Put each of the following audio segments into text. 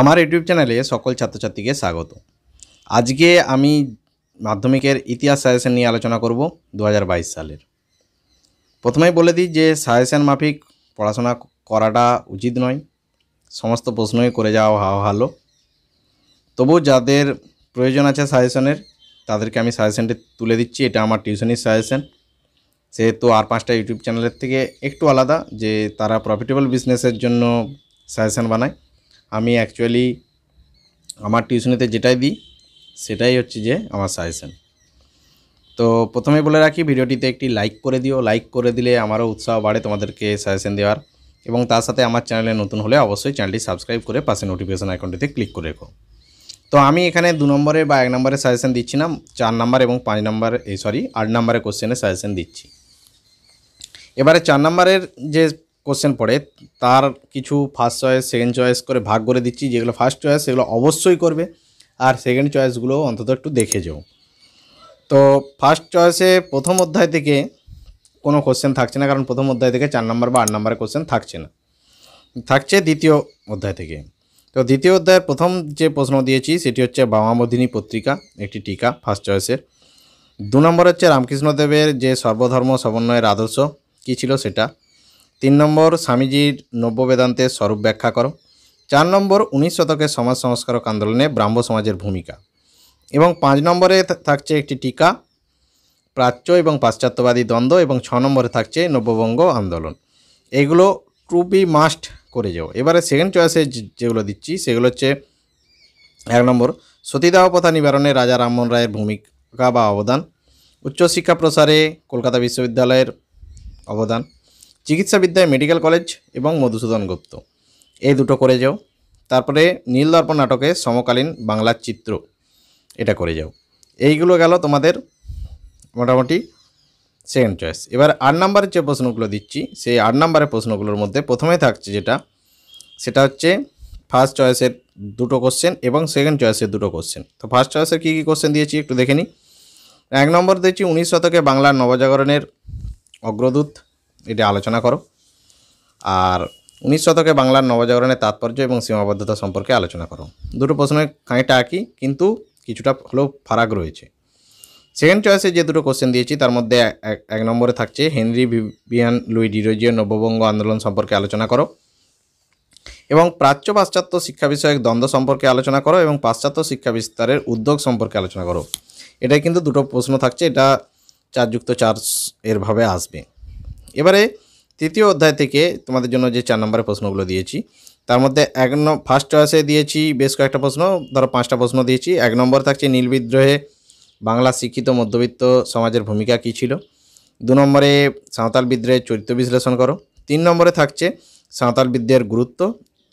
আমার ইউটিউব চ্যানেলে সকল ছাত্রছাত্রীকে স্বাগত আজকে আমি মাধ্যমিকের ইতিহাস সাজেশন নিয়ে আলোচনা করব দু সালের প্রথমেই বলে দিই যে সাজেশন মাফিক পড়াশোনা করাটা উচিত নয় সমস্ত প্রশ্নই করে যাওয়া হাওয়া ভালো তবু যাদের প্রয়োজন আছে সাজেশনের তাদেরকে আমি সাজেশনটি তুলে দিচ্ছি এটা আমার টিউশনির সাজেশন সেহেতু আর পাঁচটা ইউটিউব চ্যানেলের থেকে একটু আলাদা যে তারা প্রফিটেবল বিজনেসের জন্য সাজেশন বানায় আমি অ্যাকচুয়ালি আমার টিউশনিতে যেটাই দিই সেটাই হচ্ছে যে আমার সাজেশান তো প্রথমে বলে রাখি ভিডিওটিতে একটি লাইক করে দিও লাইক করে দিলে আমারও উৎসাহ বাড়ে তোমাদেরকে সাজেশান দেওয়ার এবং তার সাথে আমার চ্যানেলে নতুন হলে অবশ্যই চ্যানেলটি সাবস্ক্রাইব করে পাশে নোটিফিকেশান আইকনটিতে ক্লিক করে রেখো তো আমি এখানে দু নম্বরে বা এক নম্বরে সাজেশান দিচ্ছি না চার নম্বর এবং পাঁচ নম্বর এই সরি আট নম্বরের কোশ্চেনে সাজেশান দিচ্ছি এবারে চার নম্বরের যে কোশ্চেন পড়ে তার কিছু ফার্স্ট চয়েস সেকেন্ড চয়েস করে ভাগ করে দিচ্ছি যেগুলো ফার্স্ট চয়েস সেগুলো অবশ্যই করবে আর সেকেন্ড চয়েসগুলো অন্তত একটু দেখে যাও তো ফার্স্ট চয়েসে প্রথম অধ্যায় থেকে কোনো কোশ্চেন থাকছে না কারণ প্রথম অধ্যায় থেকে চার নম্বর বা আট নম্বরে কোশ্চেন থাকছে না থাকছে দ্বিতীয় অধ্যায় থেকে তো দ্বিতীয় অধ্যায়ের প্রথম যে প্রশ্ন দিয়েছি সেটি হচ্ছে বামামধিনী পত্রিকা একটি টিকা ফার্স্ট চয়েসের দু নম্বর হচ্ছে রামকৃষ্ণদেবের যে সর্বধর্ম সমন্বয়ের আদর্শ কী ছিল সেটা তিন নম্বর স্বামীজির নব্য বেদান্তে স্বরূপ ব্যাখ্যা করো চার নম্বর উনিশ শতকের সমাজ সংস্কারক আন্দোলনে ব্রাহ্ম সমাজের ভূমিকা এবং পাঁচ নম্বরে থাকছে একটি টিকা প্রাচ্য এবং পাশ্চাত্যবাদী দ্বন্দ্ব এবং ছ নম্বরে থাকছে নব্যবঙ্গ আন্দোলন এগুলো টু বি মাস্ট করে যাও এবারে সেকেন্ড চয়েসে যেগুলো দিচ্ছি সেগুলো হচ্ছে এক নম্বর সতীদাহ প্রথা নিবারণে রাজা রামমোহন রায়ের ভূমিকা বা অবদান উচ্চশিক্ষা প্রসারে কলকাতা বিশ্ববিদ্যালয়ের অবদান চিকিৎসাবিদ্যায় মেডিকেল কলেজ এবং মধুসূদন গুপ্ত এই দুটো করে যাও তারপরে নীলদর্পণ নাটকে সমকালীন বাংলার চিত্র এটা করে যাও এইগুলো গেল তোমাদের মোটামুটি সেকেন্ড চয়েস এবার আট নাম্বারের যে প্রশ্নগুলো দিচ্ছি সেই আট নাম্বারের প্রশ্নগুলোর মধ্যে প্রথমে থাকছে যেটা সেটা হচ্ছে ফার্স্ট চয়েসের দুটো কোশ্চেন এবং সেকেন্ড চয়েসের দুটো কোশ্চেন তো ফার্স্ট চয়েসের কী কী কোশ্চেন দিয়েছি একটু দেখে নিই এক নম্বর দিয়েছি উনিশ শতকে বাংলার নবজাগরণের অগ্রদূত এটা আলোচনা করো আর উনিশ শতকে বাংলার নবজাগরণের তাৎপর্য এবং সীমাবদ্ধতা সম্পর্কে আলোচনা করো দুটো প্রশ্নের খাঁটা একই কিন্তু কিছুটা হলেও ফারাক রয়েছে সেকেন্ড চয়েসে যে দুটো কোশ্চেন দিয়েছি তার মধ্যে এক নম্বরে থাকছে হেনরি ভিভিয়ান লুই ডিরোজিও নববঙ্গ আন্দোলন সম্পর্কে আলোচনা করো এবং প্রাচ্য পাশ্চাত্য শিক্ষা বিষয়ক দ্বন্দ্ব সম্পর্কে আলোচনা করো এবং পাশ্চাত্য শিক্ষা বিস্তারের উদ্যোগ সম্পর্কে আলোচনা করো এটাই কিন্তু দুটো প্রশ্ন থাকছে এটা চারযুক্ত চার্জ এরভাবে আসবে এবারে তৃতীয় অধ্যায় থেকে তোমাদের জন্য যে চার নম্বরের প্রশ্নগুলো দিয়েছি তার মধ্যে এক নম্বর ফার্স্ট চয়েসে দিয়েছি বেশ কয়েকটা প্রশ্ন ধরো পাঁচটা প্রশ্ন দিয়েছি এক নম্বর থাকছে নীল বিদ্রোহে বাংলা শিক্ষিত মধ্যবিত্ত সমাজের ভূমিকা কী ছিল দু নম্বরে সাঁওতাল বিদ্রোহের চরিত্র বিশ্লেষণ করো তিন নম্বরে থাকছে সাঁওতাল বিদ্রোহের গুরুত্ব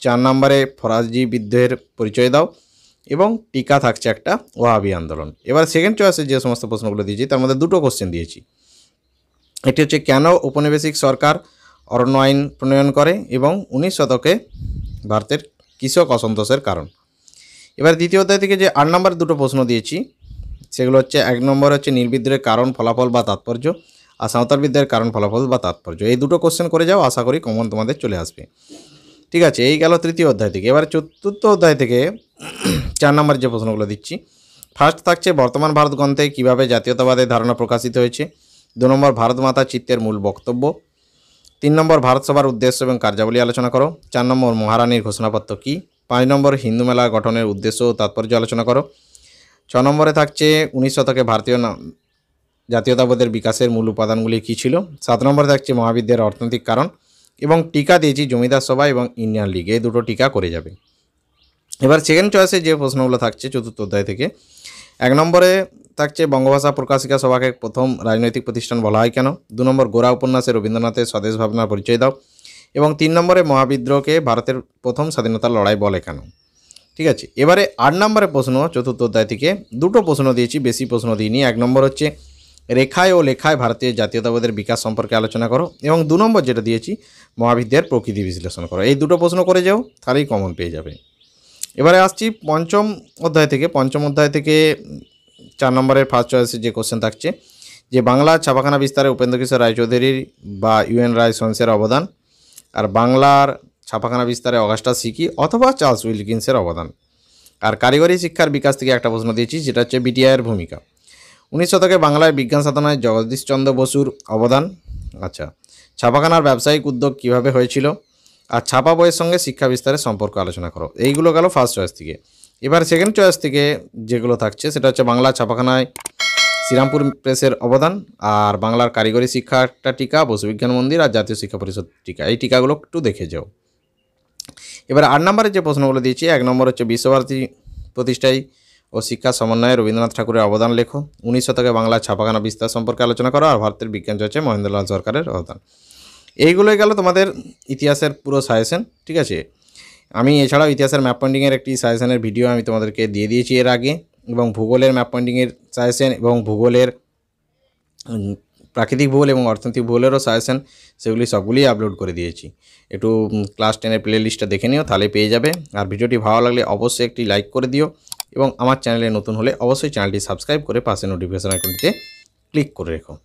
চার নম্বরে ফরাজি বিদ্রোহের পরিচয় দাও এবং টিকা থাকছে একটা ওয়াবি আন্দোলন এবার সেকেন্ড চয়েসে যে সমস্ত প্রশ্নগুলো দিয়েছি তার মধ্যে দুটো কোশ্চেন দিয়েছি এটি হচ্ছে কেন ঔপনিবেশিক সরকার অরণ্য আইন প্রণয়ন করে এবং উনিশ শতকে ভারতের কৃষক অসন্তোষের কারণ এবার দ্বিতীয় অধ্যায় থেকে যে আট নম্বর দুটো প্রশ্ন দিয়েছি সেগুলো হচ্ছে এক নম্বর হচ্ছে নির্বিদ্রোহের কারণ ফলাফল বা তাৎপর্য আর সাঁওতাল বিদ্যার কারণ ফলাফল বা তাৎপর্য এই দুটো কোশ্চেন করে যাও আশা করি কমন তোমাদের চলে আসবে ঠিক আছে এই গেল তৃতীয় অধ্যায় থেকে এবার চতুর্থ অধ্যায় থেকে চার নম্বর যে প্রশ্নগুলো দিচ্ছি ফার্স্ট থাকছে বর্তমান ভারত গ্রন্থে কীভাবে জাতীয়তাবাদের ধারণা প্রকাশিত হয়েছে দু নম্বর ভারত মাতা চিত্তের মূল বক্তব্য তিন নম্বর ভারতসভার উদ্দেশ্য এবং কার্যাবলী আলোচনা করো চার নম্বর মহারানীর ঘোষণাপত্র কী পাঁচ নম্বর হিন্দু মেলা গঠনের উদ্দেশ্য ও তাৎপর্য আলোচনা করো ছ নম্বরে থাকছে উনিশ শতকে ভারতীয় জাতীয়তাবাদের বিকাশের মূল উপাদানগুলি কী ছিল সাত নম্বরে থাকছে মহাবিদ্যার অর্থনৈতিক কারণ এবং টিকা দিয়েছি জমিদার সভা এবং ইন্ডিয়ান লিগ এই দুটো টিকা করে যাবে এবার সেকেন্ড চয়েসে যে প্রশ্নগুলো থাকছে চতুর্থ অধ্যায় থেকে এক নম্বরে থাকছে বঙ্গভাষা প্রকাশিকা সভাকে প্রথম রাজনৈতিক প্রতিষ্ঠান বলা হয় কেন দু নম্বর গোরা উপন্যাসে রবীন্দ্রনাথের স্বদেশ ভাবনার পরিচয় দাও এবং তিন নম্বরে মহাবিদ্রোহকে ভারতের প্রথম স্বাধীনতার লড়াই বলে কেন ঠিক আছে এবারে আট নম্বরের প্রশ্ন চতুর্থ অধ্যায় থেকে দুটো প্রশ্ন দিয়েছি বেশি প্রশ্ন দিইনি এক নম্বর হচ্ছে রেখায় ও লেখায় ভারতীয় জাতীয়তাবাদের বিকাশ সম্পর্কে আলোচনা করো এবং দু নম্বর যেটা দিয়েছি মহাবিদ্যার প্রকৃতি বিশ্লেষণ করো এই দুটো প্রশ্ন করে যাও তাহলেই কমন পেয়ে যাবে এবারে আসছি পঞ্চম অধ্যায় থেকে পঞ্চম অধ্যায় থেকে চার নম্বরের ফার্স্ট চয়েসে যে কোশ্চেন থাকছে যে বাংলা ছাপাখানা বিস্তারে উপেন্দ্র কিশোর রায়চৌধুরীর বা ইউএন রায় সোনসের অবদান আর বাংলার ছাপাখানা বিস্তারে অগাস্টা সিকি অথবা চার্লস উইলকিন্সের অবদান আর কারিগরি শিক্ষার বিকাশ থেকে একটা প্রশ্ন দিয়েছি যেটা হচ্ছে বিটিআইয়ের ভূমিকা উনিশ শতকে বাংলায় বিজ্ঞান সাধনায় জগদীশচন্দ্র বসুর অবদান আচ্ছা ছাপাখানার ব্যবসায়িক উদ্যোগ কিভাবে হয়েছিল আর ছাপা বইয়ের সঙ্গে শিক্ষা বিস্তারের সম্পর্ক আলোচনা করো এইগুলো গেল ফার্স্ট চয়েস থেকে এবার সেকেন্ড চয়েস থেকে যেগুলো থাকছে সেটা হচ্ছে বাংলা ছাপাখানায় শ্রীরামপুর প্রেসের অবদান আর বাংলার কারিগরি শিক্ষাটা টিকা বসুবিজ্ঞান মন্দির আর জাতীয় শিক্ষা পরিষদ টিকা এই টিকাগুলো একটু দেখে যাও এবার আট নম্বরে যে প্রশ্নগুলো দিয়েছি এক নম্বর হচ্ছে বিশ্বভারতী প্রতিষ্ঠায় ও শিক্ষা সমন্বয়ে রবীন্দ্রনাথ ঠাকুরের অবদান লেখো উনিশ শতকে বাংলা ছাপাখানা বিস্তার সম্পর্কে আলোচনা করো আর ভারতের বিজ্ঞান চর্চায় মহেন্দ্রলাল সরকারের অবদান এইগুলোই গেল তোমাদের ইতিহাসের পুরো সাজেশন ঠিক আছে আমি এছাড়াও ইতিহাসের ম্যাপ পয়েন্টিংয়ের একটি সাজেশনের ভিডিও আমি তোমাদেরকে দিয়ে দিয়েছি এর আগে এবং ভূগোলের ম্যাপ পয়েন্টিংয়ের সাজেশন এবং ভূগোলের প্রাকৃতিক ভূগোল এবং অর্থনৈতিক ভূগোলেরও সাজেশন সেগুলি সবগুলি আপলোড করে দিয়েছি একটু ক্লাস টেনের প্লে লিস্টটা দেখে নিও তাহলে পেয়ে যাবে আর ভিডিওটি ভালো লাগলে অবশ্যই একটি লাইক করে দিও এবং আমার চ্যানেলে নতুন হলে অবশ্যই চ্যানেলটি সাবস্ক্রাইব করে পাশে নোটিফিকেশন আইকনটিতে ক্লিক করে রেখো